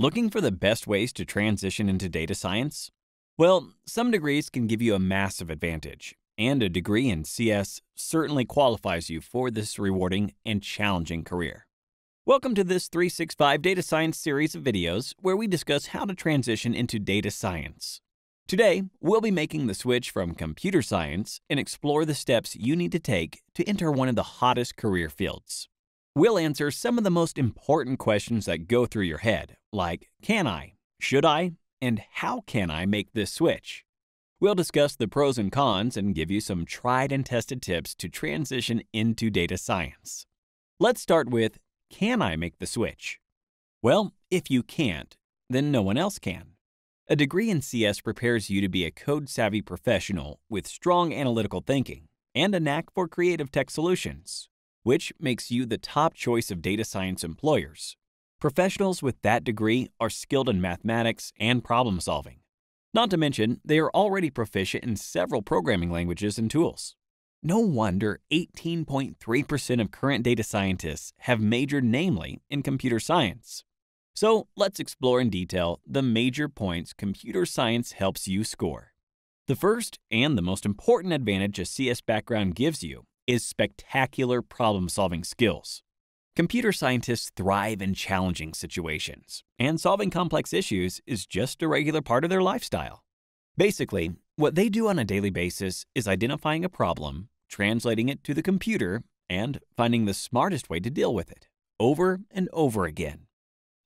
Looking for the best ways to transition into data science? Well, some degrees can give you a massive advantage, and a degree in CS certainly qualifies you for this rewarding and challenging career. Welcome to this 365 Data Science series of videos where we discuss how to transition into data science. Today, we'll be making the switch from computer science and explore the steps you need to take to enter one of the hottest career fields. We'll answer some of the most important questions that go through your head like can I, should I, and how can I make this switch? We'll discuss the pros and cons and give you some tried and tested tips to transition into data science. Let's start with Can I make the switch? Well, if you can't, then no one else can. A degree in CS prepares you to be a code savvy professional with strong analytical thinking and a knack for creative tech solutions, which makes you the top choice of data science employers. Professionals with that degree are skilled in mathematics and problem solving. Not to mention, they are already proficient in several programming languages and tools. No wonder 18.3% of current data scientists have majored namely in computer science. So let's explore in detail the major points computer science helps you score. The first and the most important advantage a CS background gives you is spectacular problem solving skills. Computer scientists thrive in challenging situations, and solving complex issues is just a regular part of their lifestyle. Basically, what they do on a daily basis is identifying a problem, translating it to the computer, and finding the smartest way to deal with it, over and over again.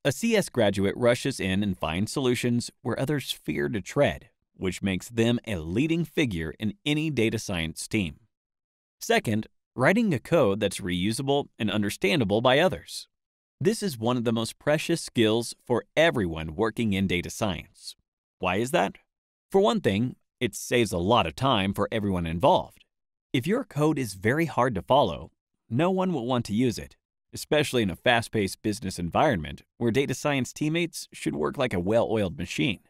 A CS graduate rushes in and finds solutions where others fear to tread, which makes them a leading figure in any data science team. Second, writing a code that's reusable and understandable by others. This is one of the most precious skills for everyone working in data science. Why is that? For one thing, it saves a lot of time for everyone involved. If your code is very hard to follow, no one will want to use it, especially in a fast-paced business environment where data science teammates should work like a well-oiled machine.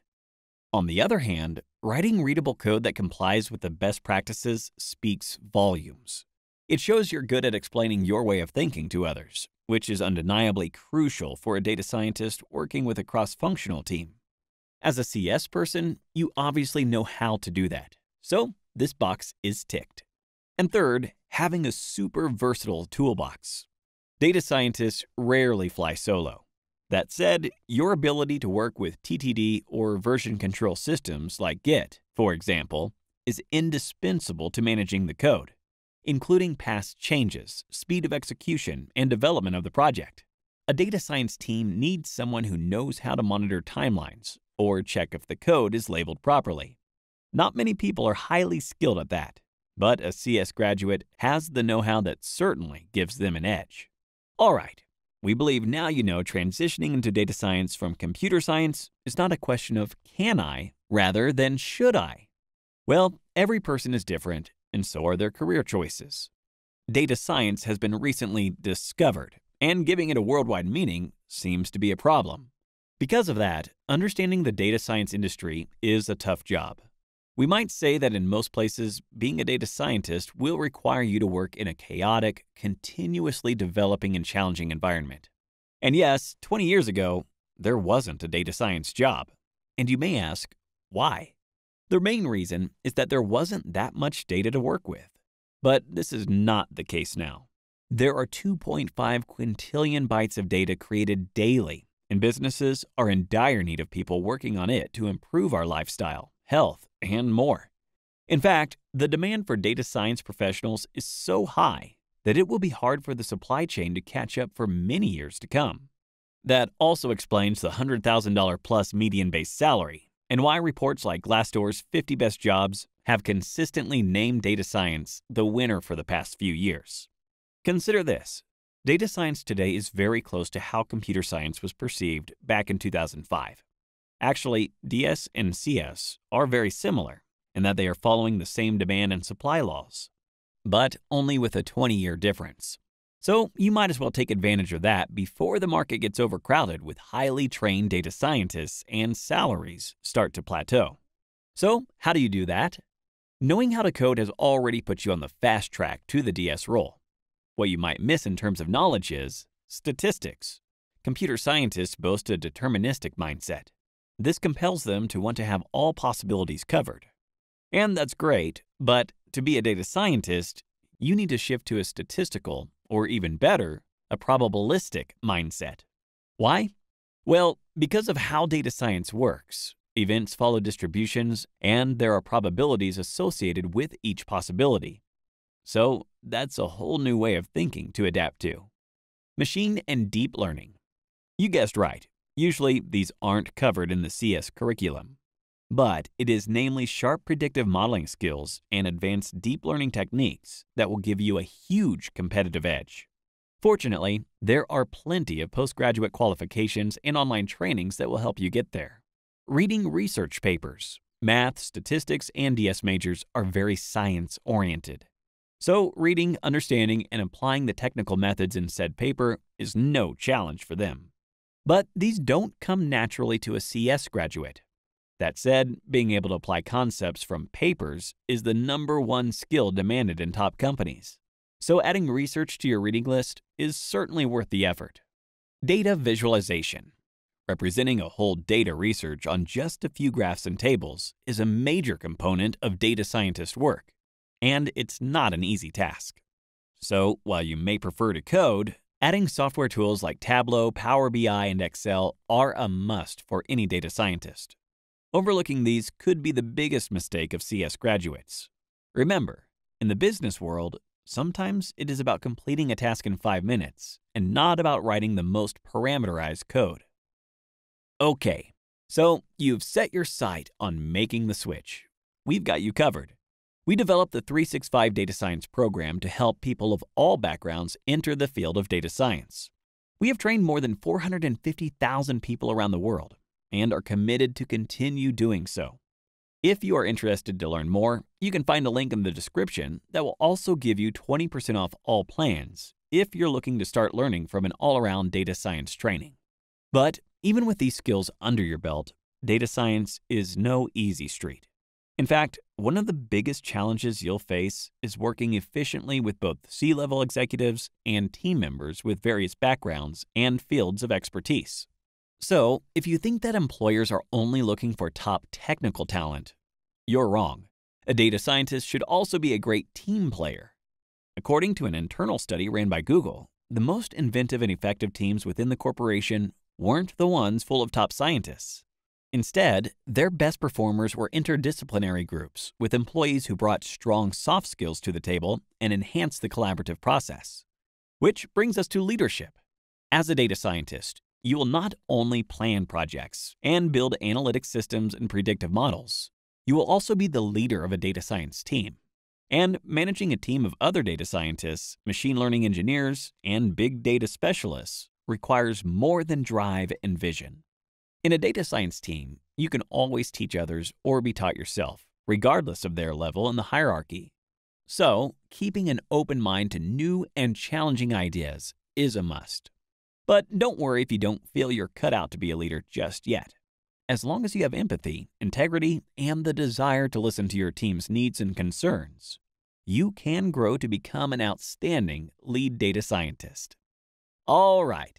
On the other hand, writing readable code that complies with the best practices speaks volumes. It shows you're good at explaining your way of thinking to others, which is undeniably crucial for a data scientist working with a cross-functional team. As a CS person, you obviously know how to do that, so this box is ticked. And third, having a super versatile toolbox. Data scientists rarely fly solo. That said, your ability to work with TTD or version control systems like Git, for example, is indispensable to managing the code including past changes, speed of execution, and development of the project. A data science team needs someone who knows how to monitor timelines or check if the code is labeled properly. Not many people are highly skilled at that, but a CS graduate has the know-how that certainly gives them an edge. All right, we believe now you know transitioning into data science from computer science is not a question of can I rather than should I. Well, every person is different and so are their career choices. Data science has been recently discovered, and giving it a worldwide meaning seems to be a problem. Because of that, understanding the data science industry is a tough job. We might say that in most places, being a data scientist will require you to work in a chaotic, continuously developing and challenging environment. And yes, 20 years ago, there wasn't a data science job. And you may ask, why? The main reason is that there wasn't that much data to work with. But this is not the case now. There are 2.5 quintillion bytes of data created daily, and businesses are in dire need of people working on it to improve our lifestyle, health, and more. In fact, the demand for data science professionals is so high that it will be hard for the supply chain to catch up for many years to come. That also explains the $100,000 plus median base salary and why reports like Glassdoor's 50 Best Jobs have consistently named data science the winner for the past few years. Consider this. Data science today is very close to how computer science was perceived back in 2005. Actually, DS and CS are very similar in that they are following the same demand and supply laws, but only with a 20 year difference. So you might as well take advantage of that before the market gets overcrowded with highly trained data scientists and salaries start to plateau. So how do you do that? Knowing how to code has already put you on the fast track to the DS role. What you might miss in terms of knowledge is statistics. Computer scientists boast a deterministic mindset. This compels them to want to have all possibilities covered. And that's great, but to be a data scientist, you need to shift to a statistical or even better, a probabilistic mindset. Why? Well, because of how data science works, events follow distributions, and there are probabilities associated with each possibility. So, that's a whole new way of thinking to adapt to. Machine and deep learning. You guessed right. Usually, these aren't covered in the CS curriculum but it is namely sharp predictive modeling skills and advanced deep learning techniques that will give you a huge competitive edge. Fortunately, there are plenty of postgraduate qualifications and online trainings that will help you get there. Reading research papers, math, statistics, and DS majors are very science oriented. So, reading, understanding, and applying the technical methods in said paper is no challenge for them. But these don't come naturally to a CS graduate, that said, being able to apply concepts from papers is the number one skill demanded in top companies. So adding research to your reading list is certainly worth the effort. Data visualization. Representing a whole data research on just a few graphs and tables is a major component of data scientist work, and it's not an easy task. So while you may prefer to code, adding software tools like Tableau, Power BI, and Excel are a must for any data scientist. Overlooking these could be the biggest mistake of CS graduates. Remember, in the business world, sometimes it is about completing a task in 5 minutes and not about writing the most parameterized code. Okay, so you've set your sight on making the switch. We've got you covered. We developed the 365 Data Science program to help people of all backgrounds enter the field of data science. We have trained more than 450,000 people around the world, and are committed to continue doing so. If you are interested to learn more, you can find a link in the description that will also give you 20% off all plans if you're looking to start learning from an all-around data science training. But even with these skills under your belt, data science is no easy street. In fact, one of the biggest challenges you'll face is working efficiently with both C-level executives and team members with various backgrounds and fields of expertise. So, if you think that employers are only looking for top technical talent, you're wrong. A data scientist should also be a great team player. According to an internal study ran by Google, the most inventive and effective teams within the corporation weren't the ones full of top scientists. Instead, their best performers were interdisciplinary groups with employees who brought strong soft skills to the table and enhanced the collaborative process. Which brings us to leadership. As a data scientist, you will not only plan projects and build analytic systems and predictive models, you will also be the leader of a data science team. And managing a team of other data scientists, machine learning engineers, and big data specialists requires more than drive and vision. In a data science team, you can always teach others or be taught yourself, regardless of their level in the hierarchy. So, keeping an open mind to new and challenging ideas is a must. But don't worry if you don't feel you're cut out to be a leader just yet. As long as you have empathy, integrity, and the desire to listen to your team's needs and concerns, you can grow to become an outstanding lead data scientist. All right.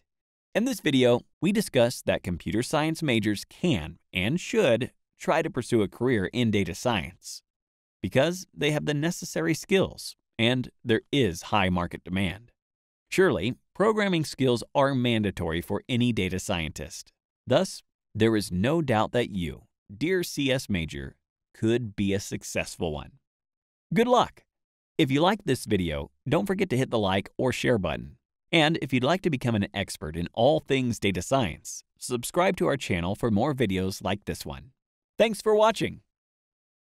In this video, we discussed that computer science majors can and should try to pursue a career in data science because they have the necessary skills and there is high market demand. Surely, Programming skills are mandatory for any data scientist. Thus, there is no doubt that you, dear CS major, could be a successful one. Good luck! If you liked this video, don't forget to hit the like or share button. And if you'd like to become an expert in all things data science, subscribe to our channel for more videos like this one. Thanks for watching!